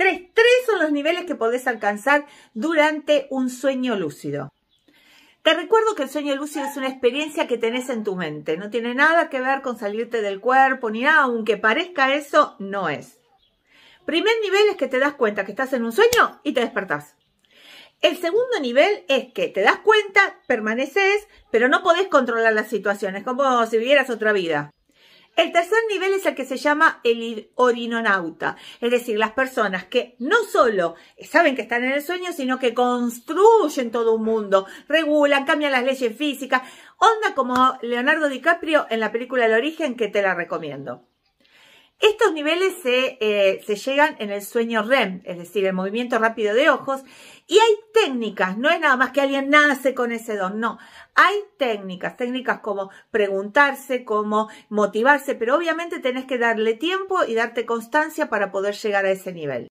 Tres, tres son los niveles que podés alcanzar durante un sueño lúcido. Te recuerdo que el sueño lúcido es una experiencia que tenés en tu mente. No tiene nada que ver con salirte del cuerpo ni nada, aunque parezca eso, no es. Primer nivel es que te das cuenta que estás en un sueño y te despertás. El segundo nivel es que te das cuenta, permaneces, pero no podés controlar las situaciones, como si vivieras otra vida. El tercer nivel es el que se llama el orinonauta, es decir, las personas que no solo saben que están en el sueño, sino que construyen todo un mundo, regulan, cambian las leyes físicas, onda como Leonardo DiCaprio en la película El origen que te la recomiendo. Estos niveles eh, se, llegan en el sueño REM, es decir, el movimiento rápido de ojos, y hay técnicas, no es nada más que alguien nace con ese don, no, hay técnicas, técnicas como preguntarse, como motivarse, pero obviamente tenés que darle tiempo y darte constancia para poder llegar a ese nivel.